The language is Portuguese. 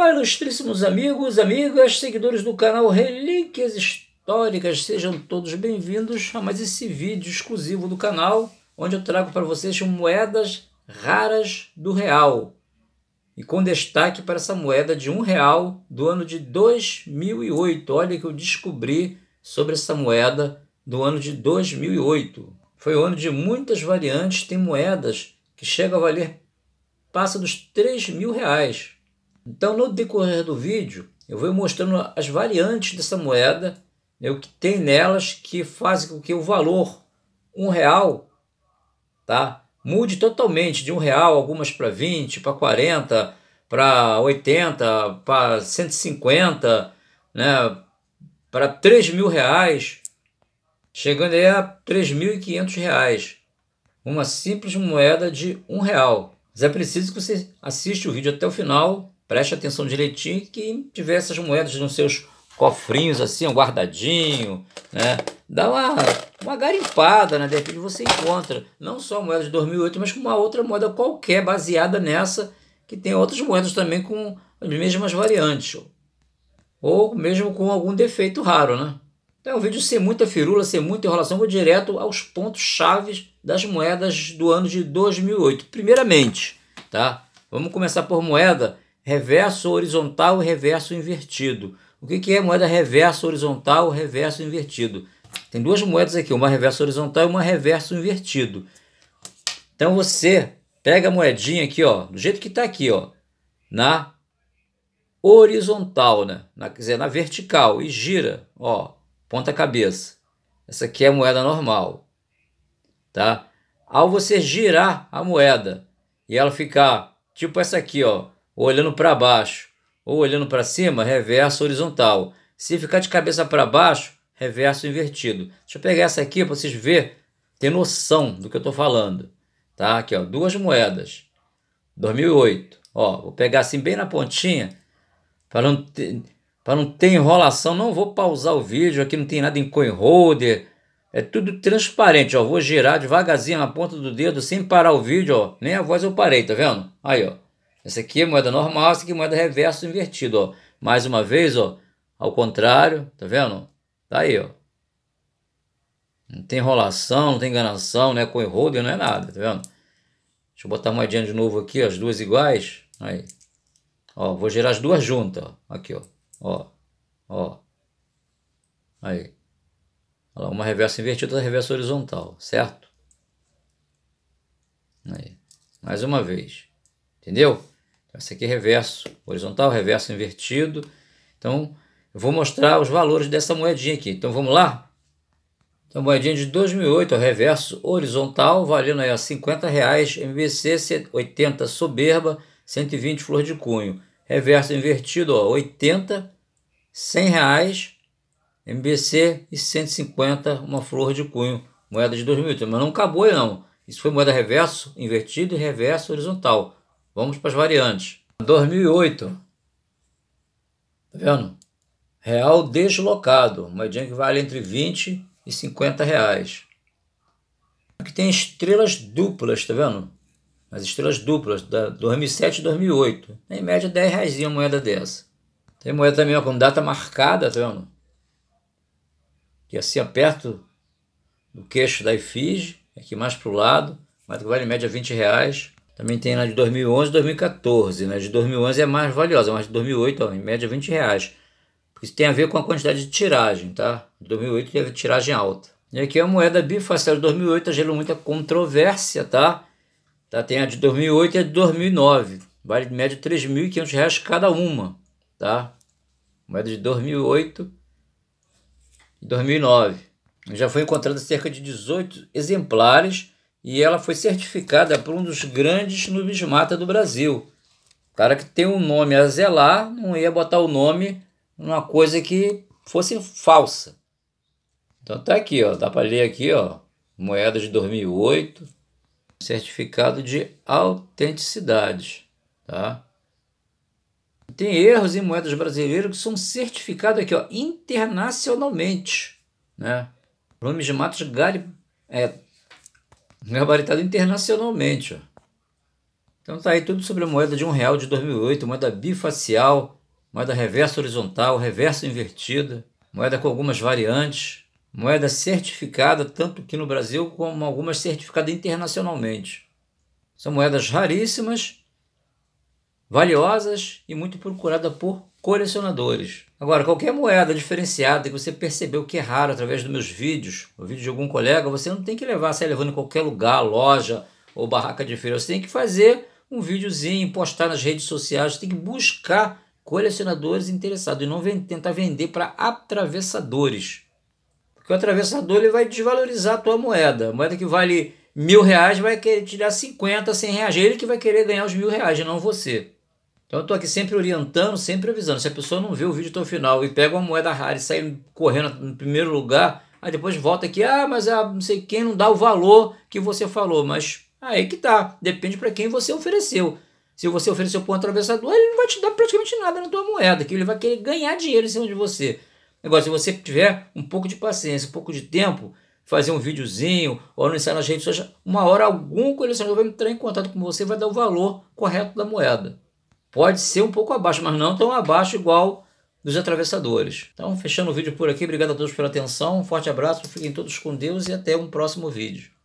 Olá, ilustríssimos amigos, amigas, seguidores do canal Relíquias Históricas, sejam todos bem-vindos a mais esse vídeo exclusivo do canal, onde eu trago para vocês moedas raras do real, e com destaque para essa moeda de um real do ano de 2008. Olha que eu descobri sobre essa moeda do ano de 2008. Foi um ano de muitas variantes, tem moedas que chegam a valer, passa dos 3 mil reais. Então, no decorrer do vídeo, eu vou mostrando as variantes dessa moeda, né, o que tem nelas que fazem com que o valor um real tá, mude totalmente de um real, algumas para 20, para 40, para 80, para 150, né, para 3 mil reais, chegando aí a 3.500 reais. Uma simples moeda de um real. Mas é preciso que você assista o vídeo até o final Preste atenção direitinho que tiver essas moedas nos seus cofrinhos assim, um guardadinho, né? Dá uma, uma garimpada, né? De repente você encontra não só a moeda de 2008, mas com uma outra moeda qualquer baseada nessa, que tem outras moedas também com as mesmas variantes. Ou mesmo com algum defeito raro, né? Então é um vídeo sem muita firula, sem muita enrolação, vou direto aos pontos chaves das moedas do ano de 2008. Primeiramente, tá? Vamos começar por moeda reverso horizontal e reverso invertido. O que, que é moeda reverso horizontal e reverso invertido? Tem duas moedas aqui, uma reverso horizontal e uma reverso invertido. Então você pega a moedinha aqui, ó, do jeito que está aqui, ó, na horizontal, né? Na, quer dizer, na vertical e gira, ó, ponta cabeça. Essa aqui é a moeda normal, tá? Ao você girar a moeda e ela ficar tipo essa aqui, ó, olhando para baixo ou olhando para cima, reverso horizontal. Se ficar de cabeça para baixo, reverso invertido. Deixa eu pegar essa aqui para vocês verem, ter noção do que eu estou falando. Tá? Aqui, ó, duas moedas. 2008. Ó, vou pegar assim bem na pontinha, para não, ter, para não ter enrolação. Não vou pausar o vídeo, aqui não tem nada em coin holder. É tudo transparente, ó. Vou girar devagarzinho na ponta do dedo, sem parar o vídeo, ó. Nem a voz eu parei, tá vendo? Aí, ó. Essa aqui é moeda normal, essa aqui é moeda reverso invertido, ó. Mais uma vez, ó, ao contrário, tá vendo? Tá aí, ó. Não tem enrolação, não tem enganação, né? Com erro, não é nada, tá vendo? Deixa eu botar a moedinha de novo aqui, ó, as duas iguais. Aí. Ó, vou gerar as duas juntas, ó. Aqui, ó. Ó. Ó. Aí. Olha lá, uma reversa invertida, outra reversa horizontal, certo? Aí. Mais uma vez. Entendeu? Esse aqui é reverso, horizontal, reverso invertido. Então, eu vou mostrar os valores dessa moedinha aqui. Então, vamos lá? Então, moedinha de 2008, reverso horizontal, valendo aí, ó, 50 reais, MBC 80 soberba, 120 flor de cunho. Reverso invertido, ó, 80, 100 reais, MBC e 150 uma flor de cunho, moeda de 2008. Mas não acabou aí não. Isso foi moeda reverso, invertido e reverso horizontal. Vamos para as variantes. 2008. Tá vendo? Real deslocado. moedinha que vale entre 20 e 50 reais. Aqui tem estrelas duplas, tá vendo? As estrelas duplas, da 2007 e 2008. Em média, 10 reais uma moeda dessa. Tem moeda também ó, com data marcada, tá vendo? Que é assim, perto do queixo da IFIG, é aqui mais para o lado, mas que vale em média 20 reais. Também tem na de 2011 e 2014. Na né? de 2011 é mais valiosa, mas de 2008, ó, em média, 20 reais. Isso tem a ver com a quantidade de tiragem, tá? 2008 teve tiragem alta. E aqui é a moeda bifacial de 2008 gerou muita controvérsia, tá? tá? Tem a de 2008 e a de 2009. Vale em média 3.500 reais cada uma, tá? Moeda de 2008 e 2009. Já foi encontrada cerca de 18 exemplares e ela foi certificada por um dos grandes numismata do Brasil. O cara que tem um nome a zelar não ia botar o nome numa coisa que fosse falsa. Então tá aqui, ó, dá para ler aqui, ó, moeda de 2008, certificado de autenticidade, tá? Tem erros em moedas brasileiras que são certificados aqui, ó, internacionalmente, né? numismata de matos gari, é, gabaritado internacionalmente. Ó. Então tá aí tudo sobre a moeda de um real de 2008, moeda bifacial, moeda reversa horizontal, reversa invertida, moeda com algumas variantes, moeda certificada tanto aqui no Brasil como algumas certificadas internacionalmente. São moedas raríssimas, valiosas e muito procuradas por colecionadores. Agora, qualquer moeda diferenciada que você percebeu que é raro através dos meus vídeos, o vídeo de algum colega, você não tem que levar, sair levando em qualquer lugar, loja ou barraca de feira. Você tem que fazer um videozinho, postar nas redes sociais, você tem que buscar colecionadores interessados e não vem, tentar vender para atravessadores. Porque o atravessador ele vai desvalorizar a tua moeda. A moeda que vale mil reais vai querer tirar 50, 100 reais. Ele que vai querer ganhar os mil reais, não você. Então eu estou aqui sempre orientando, sempre avisando. Se a pessoa não vê o vídeo até o final e pega uma moeda rara e sai correndo no primeiro lugar, aí depois volta aqui, ah, mas a não sei quem não dá o valor que você falou, mas aí que tá, depende para quem você ofereceu. Se você ofereceu para um atravessador, ele não vai te dar praticamente nada na tua moeda, que ele vai querer ganhar dinheiro em cima de você. Agora, se você tiver um pouco de paciência, um pouco de tempo, fazer um videozinho ou anunciar nas redes sociais, uma hora algum colecionador vai entrar em contato com você e vai dar o valor correto da moeda. Pode ser um pouco abaixo, mas não tão abaixo igual dos atravessadores. Então, fechando o vídeo por aqui, obrigado a todos pela atenção, um forte abraço, fiquem todos com Deus e até um próximo vídeo.